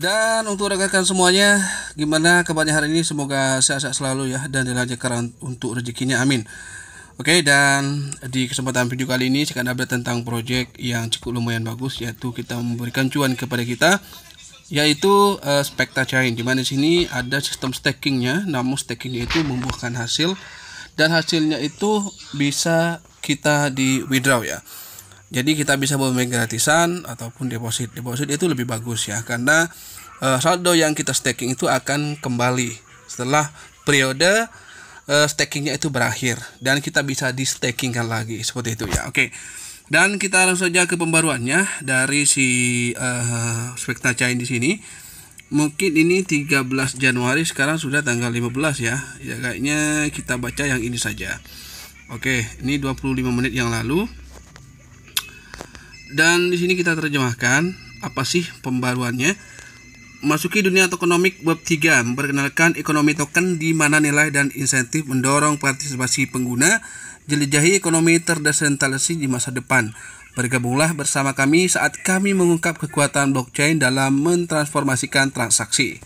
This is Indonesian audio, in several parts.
Dan untuk rekan-rekan semuanya, gimana kabarnya hari ini? Semoga sehat-sehat selalu ya dan dilancarkan untuk rezekinya. Amin. Oke, dan di kesempatan video kali ini saya akan update tentang project yang cukup lumayan bagus yaitu kita memberikan cuan kepada kita yaitu uh, Specta Chain. Di mana sini ada sistem stakingnya, namun stakingnya itu membuahkan hasil dan hasilnya itu bisa kita di withdraw ya jadi kita bisa bermain gratisan ataupun deposit deposit itu lebih bagus ya karena e, saldo yang kita staking itu akan kembali setelah periode e, stakingnya itu berakhir dan kita bisa di stakingkan lagi seperti itu ya oke dan kita langsung saja ke pembaruannya dari si e, eh, spekta chain di sini mungkin ini 13 Januari sekarang sudah tanggal 15 ya ya kayaknya kita baca yang ini saja oke ini 25 menit yang lalu dan di sini kita terjemahkan apa sih pembaruannya. Masuki dunia tokenomik web 3 memperkenalkan ekonomi token di mana nilai dan insentif mendorong partisipasi pengguna jelajahi ekonomi terdesentralisasi di masa depan. Bergabunglah bersama kami saat kami mengungkap kekuatan blockchain dalam mentransformasikan transaksi.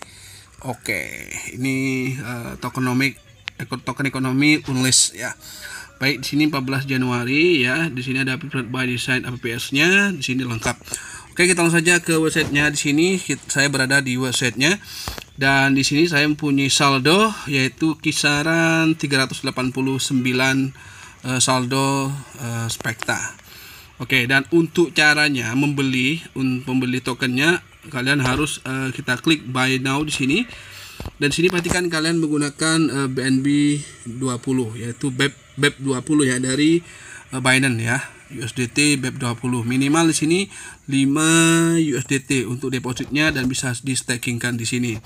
Oke, ini uh, tokenomik token ekonomi unlist ya. Baik, di sini 14 Januari ya. Di sini ada private by Design APPS-nya, di sini lengkap. Oke, kita langsung saja ke websitenya di sini. Saya berada di websitenya dan di sini saya mempunyai saldo yaitu kisaran 389 eh, saldo uh, Spekta. Oke, dan untuk caranya membeli untuk pembeli tokennya kalian harus uh, kita klik buy now di sini dan sini pastikan kalian menggunakan uh, BNB 20 yaitu BEP BEP 20 ya dari uh, Binance ya USDT BEP 20 minimal di sini 5 USDT untuk depositnya dan bisa di stakingkan di sini.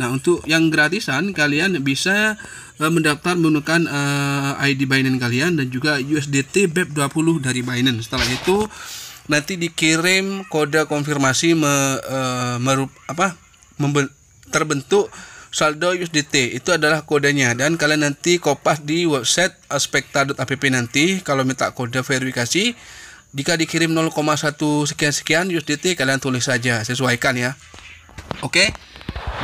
Nah, untuk yang gratisan kalian bisa uh, mendaftar menggunakan uh, eh, ID Binance kalian dan juga USDT BEP 20 dari Binance. Setelah itu nanti dikirim kode konfirmasi me, uh, merup, apa terbentuk saldo USDT itu adalah kodenya dan kalian nanti kopas di website aspekta.app nanti kalau minta kode verifikasi jika dikirim 0,1 sekian-sekian USDT kalian tulis saja sesuaikan ya oke okay?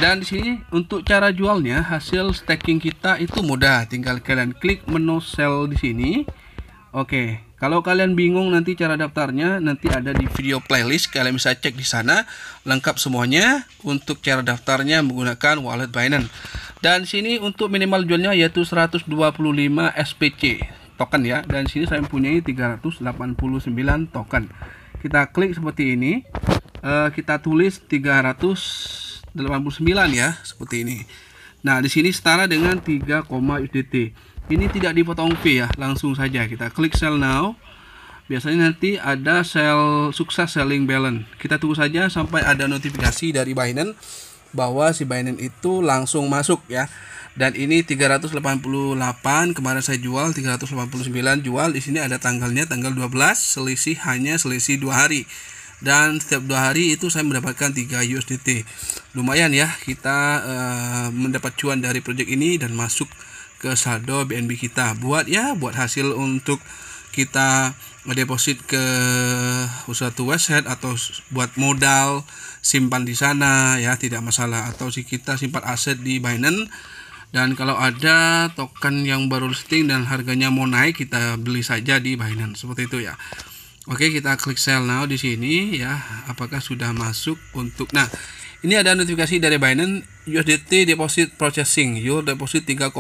dan di sini untuk cara jualnya hasil staking kita itu mudah tinggal kalian klik menu sell di sini Oke, kalau kalian bingung nanti cara daftarnya, nanti ada di video playlist. Kalian bisa cek di sana, lengkap semuanya untuk cara daftarnya menggunakan wallet Binance. Dan sini untuk minimal jualnya yaitu 125 SPC token ya. Dan sini saya mempunyai 389 token. Kita klik seperti ini. Eh, kita tulis 389 ya, seperti ini. Nah, di sini setara dengan 3, USDT ini tidak dipotong fee ya langsung saja kita klik sell now biasanya nanti ada sell sukses selling balance kita tunggu saja sampai ada notifikasi dari Binance bahwa si Binance itu langsung masuk ya dan ini 388 kemarin saya jual 389 jual di sini ada tanggalnya tanggal 12 selisih hanya selisih dua hari dan setiap dua hari itu saya mendapatkan 3 USDT lumayan ya kita uh, mendapat cuan dari project ini dan masuk ke saldo BNB kita buat ya buat hasil untuk kita deposit ke usaha suatu website atau buat modal simpan di sana ya tidak masalah atau si kita simpan aset di Binance dan kalau ada token yang baru listing dan harganya mau naik kita beli saja di Binance seperti itu ya Oke kita klik sell now di sini ya apakah sudah masuk untuk nah ini ada notifikasi dari Binance USDT deposit processing. Your deposit 3,001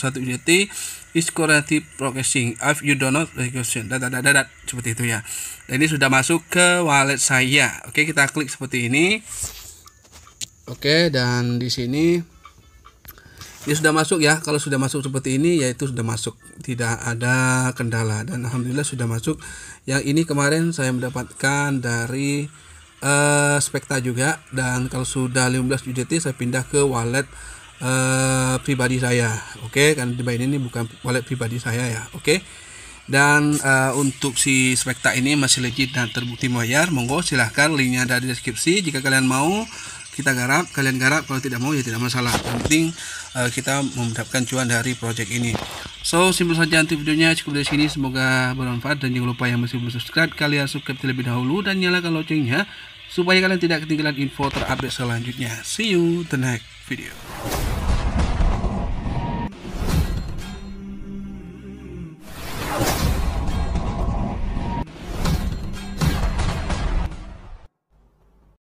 USDT is currently processing. If you do not request, dadadadadad seperti itu ya. Dan ini sudah masuk ke wallet saya. Oke, kita klik seperti ini. Oke, dan di sini ini sudah masuk ya. Kalau sudah masuk seperti ini, yaitu sudah masuk, tidak ada kendala dan alhamdulillah sudah masuk. Yang ini kemarin saya mendapatkan dari uh, juga dan kalau sudah 15 UDT saya pindah ke wallet uh, pribadi saya oke okay? karena di ini bukan wallet pribadi saya ya oke okay? dan uh, untuk si Spekta ini masih legit dan terbukti membayar monggo silahkan linknya ada di deskripsi jika kalian mau kita garap kalian garap kalau tidak mau ya tidak masalah yang penting uh, kita mendapatkan cuan dari project ini so simpel saja nanti videonya cukup dari sini semoga bermanfaat dan jangan lupa yang masih belum subscribe kalian subscribe terlebih dahulu dan nyalakan loncengnya supaya kalian tidak ketinggalan info terupdate selanjutnya. See you the next video.